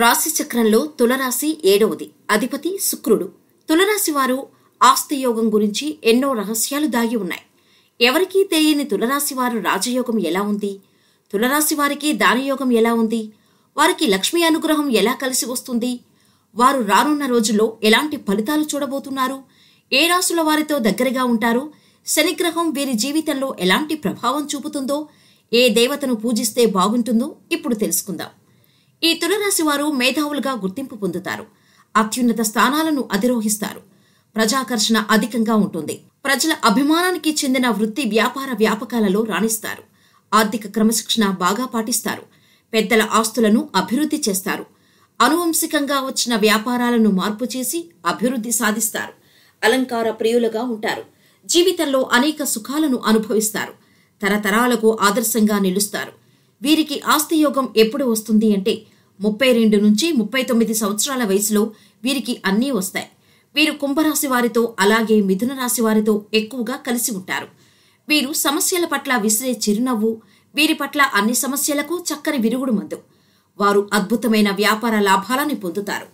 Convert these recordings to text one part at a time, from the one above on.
రాశి చక్రంలో తులరాశి ఏడవది అధిపతి శుక్రుడు తులరాశి వారు ఆస్తియోగం గురించి ఎన్నో రహస్యాలు దాగి ఉన్నాయి ఎవరికీ తెలియని తులరాశి వారు రాజయోగం ఎలా ఉంది తులరాశి వారికి దానయోగం ఎలా ఉంది వారికి లక్ష్మీ అనుగ్రహం ఎలా కలిసి వస్తుంది వారు రానున్న రోజుల్లో ఎలాంటి ఫలితాలు చూడబోతున్నారు ఏ రాశుల వారితో దగ్గరగా ఉంటారు శనిగ్రహం వీరి జీవితంలో ఎలాంటి ప్రభావం చూపుతుందో ఏ దేవతను పూజిస్తే బాగుంటుందో ఇప్పుడు తెలుసుకుందాం ఈ తులరాశి వారు మేధావులుగా గుర్తింపు పొందుతారు అత్యున్నత స్థానాలను అధిరోహిస్తారు ప్రజాకర్షణ అధికంగా ఉంటుంది ప్రజల అభిమానానికి చెందిన వృత్తి వ్యాపార వ్యాపకాలలో రాణిస్తారు ఆర్థిక క్రమశిక్షణ బాగా పాటిస్తారు పెద్దల ఆస్తులను అభివృద్ధి చేస్తారు అనువంశికంగా వచ్చిన వ్యాపారాలను మార్పు చేసి అభివృద్ధి సాధిస్తారు అలంకార ప్రియులుగా ఉంటారు జీవితంలో అనేక సుఖాలను అనుభవిస్తారు తరతరాలకు ఆదర్శంగా నిలుస్తారు వీరికి ఆస్తి యోగం ఎప్పుడు వస్తుంది అంటే ముప్పై రెండు నుంచి ముప్పై తొమ్మిది సంవత్సరాల వయసులో వీరికి అన్నీ వస్తాయి వీరు కుంభరాశి వారితో అలాగే మిథున రాశి వారితో ఎక్కువగా కలిసి ఉంటారు వీరు సమస్యల పట్ల విసిరే చిరునవ్వు వీరి పట్ల అన్ని సమస్యలకు చక్కని విరుగుడు మందు వారు అద్భుతమైన వ్యాపార లాభాలను పొందుతారు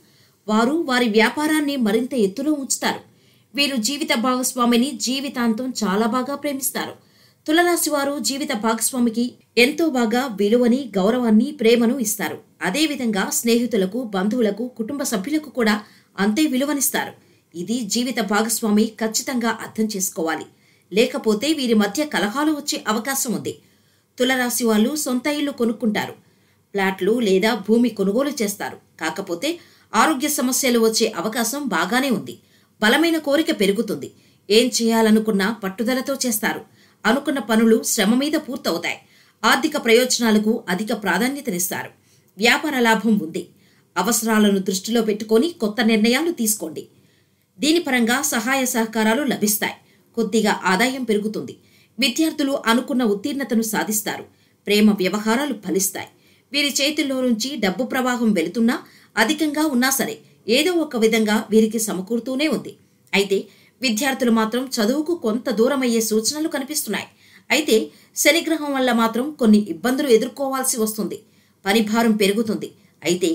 వారు వారి వ్యాపారాన్ని మరింత ఎత్తులో ఉంచుతారు వీరు జీవిత భాగస్వామిని జీవితాంతం చాలా బాగా ప్రేమిస్తారు తులరాశి వారు జీవిత భాగస్వామికి ఎంతో బాగా విలువని గౌరవాన్ని ప్రేమను ఇస్తారు అదేవిధంగా స్నేహితులకు బంధువులకు కుటుంబ సభ్యులకు కూడా అంతే విలువనిస్తారు ఇది జీవిత భాగస్వామి ఖచ్చితంగా అర్థం చేసుకోవాలి లేకపోతే వీరి మధ్య కలహాలు వచ్చే అవకాశం ఉంది తులరాశి వాళ్ళు సొంత ఇల్లు కొనుక్కుంటారు ప్లాట్లు లేదా భూమి కొనుగోలు చేస్తారు కాకపోతే ఆరోగ్య సమస్యలు వచ్చే అవకాశం బాగానే ఉంది బలమైన కోరిక పెరుగుతుంది ఏం చేయాలనుకున్నా పట్టుదలతో చేస్తారు అనుకున్న పనులు శ్రమ మీద పూర్తవుతాయి ఆర్థిక ప్రయోజనాలకు అధిక ప్రాధాన్యతనిస్తారు వ్యాపార లాభం ఉంది అవసరాలను దృష్టిలో పెట్టుకొని కొత్త నిర్ణయాలు తీసుకోండి దీని పరంగా సహాయ సహకారాలు లభిస్తాయి కొద్దిగా ఆదాయం పెరుగుతుంది విద్యార్థులు అనుకున్న ఉత్తీర్ణతను సాధిస్తారు ప్రేమ వ్యవహారాలు ఫలిస్తాయి వీరి చేతుల్లో నుంచి డబ్బు ప్రవాహం వెళుతున్నా అధికంగా ఉన్నా సరే ఏదో ఒక విధంగా వీరికి సమకూరుతూనే ఉంది అయితే విద్యార్థులు మాత్రం చదువుకు కొంత దూరం అయ్యే సూచనలు కనిపిస్తున్నాయి అయితే శనిగ్రహం వల్ల మాత్రం కొన్ని ఇబ్బందులు ఎదుర్కోవాల్సి వస్తుంది పనిభారం పెరుగుతుంది అయితే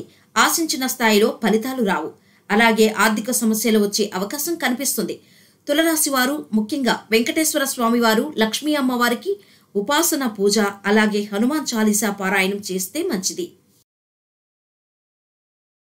ఆశించిన స్థాయిలో ఫలితాలు రావు అలాగే ఆర్థిక సమస్యలు వచ్చే అవకాశం కనిపిస్తుంది తులరాశి వారు ముఖ్యంగా వెంకటేశ్వర స్వామివారు లక్ష్మీ అమ్మవారికి ఉపాసన పూజ అలాగే హనుమాన్ చాలీసా పారాయణం చేస్తే మంచిది